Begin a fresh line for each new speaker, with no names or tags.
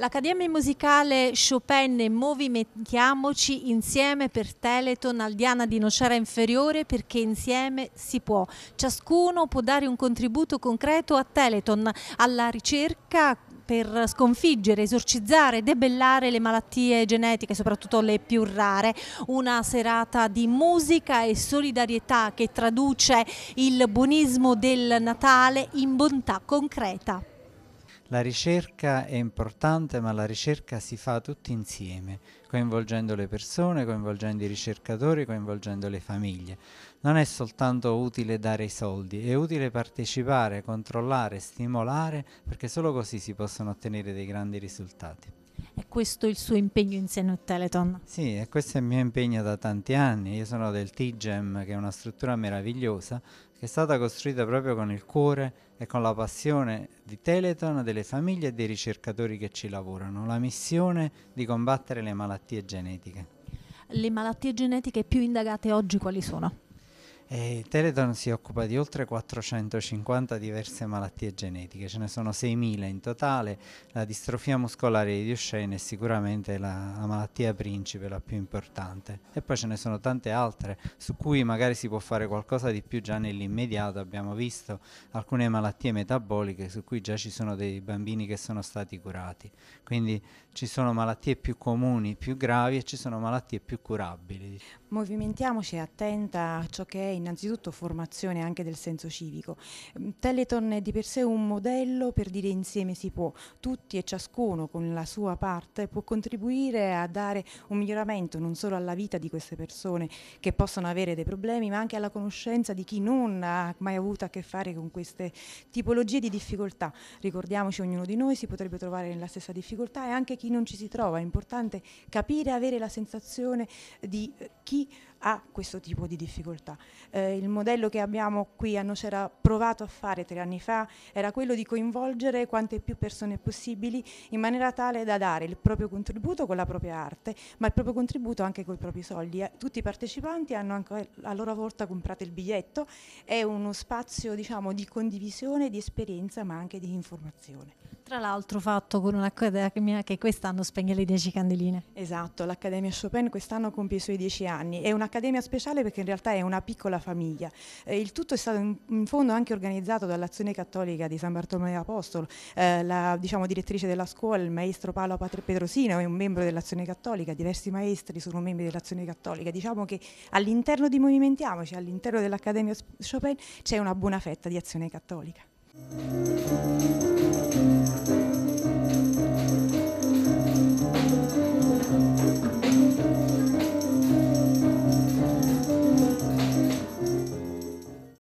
L'Accademia Musicale Chopin Movimentiamoci insieme per Teleton al Diana di Nocera Inferiore perché insieme si può. Ciascuno può dare un contributo concreto a Teleton, alla ricerca per sconfiggere, esorcizzare, debellare le malattie genetiche, soprattutto le più rare. Una serata di musica e solidarietà che traduce il buonismo del Natale in bontà concreta.
La ricerca è importante, ma la ricerca si fa tutti insieme, coinvolgendo le persone, coinvolgendo i ricercatori, coinvolgendo le famiglie. Non è soltanto utile dare i soldi, è utile partecipare, controllare, stimolare, perché solo così si possono ottenere dei grandi risultati
questo il suo impegno insieme a Teleton?
Sì, e questo è il mio impegno da tanti anni. Io sono del TGEM, che è una struttura meravigliosa, che è stata costruita proprio con il cuore e con la passione di Teleton, delle famiglie e dei ricercatori che ci lavorano. La missione di combattere le malattie genetiche.
Le malattie genetiche più indagate oggi quali sono?
Eh, Teletron si occupa di oltre 450 diverse malattie genetiche, ce ne sono 6.000 in totale, la distrofia muscolare di Duchenne è sicuramente la, la, malattia principe, la più importante e poi ce ne sono tante altre su cui magari si può fare qualcosa di più già nell'immediato, abbiamo visto alcune malattie metaboliche su cui già ci sono dei bambini che sono stati curati, quindi ci sono malattie più comuni, più gravi e ci sono malattie più curabili.
Movimentiamoci attenta a ciò che è innanzitutto formazione anche del senso civico. Ehm, Teleton è di per sé un modello per dire insieme si può, tutti e ciascuno con la sua parte può contribuire a dare un miglioramento non solo alla vita di queste persone che possono avere dei problemi, ma anche alla conoscenza di chi non ha mai avuto a che fare con queste tipologie di difficoltà. Ricordiamoci, ognuno di noi si potrebbe trovare nella stessa difficoltà e anche chi non ci si trova. È importante capire, avere la sensazione di eh, chi ha questo tipo di difficoltà. Eh, il modello che abbiamo qui a Nocera provato a fare tre anni fa era quello di coinvolgere quante più persone possibili in maniera tale da dare il proprio contributo con la propria arte, ma il proprio contributo anche con i propri soldi. Eh, tutti i partecipanti hanno anche a loro volta comprato il biglietto, è uno spazio diciamo, di condivisione, di esperienza ma anche di informazione.
Tra l'altro fatto con un'accademia che quest'anno spegne le 10 candeline.
Esatto, l'Accademia Chopin quest'anno compie i suoi 10 anni. È un'accademia speciale perché in realtà è una piccola famiglia. Eh, il tutto è stato in, in, fondo anche organizzato dall'Azione Cattolica di San Bartolomeo Apostolo. Eh, la diciamo, direttrice della scuola, il maestro Paolo Pedrosino è un membro dell'Azione Cattolica, diversi maestri sono membri dell'Azione Cattolica. Diciamo che all'interno di Movimentiamoci, all'interno dell'Accademia Chopin c'è una buona fetta di Azione Cattolica.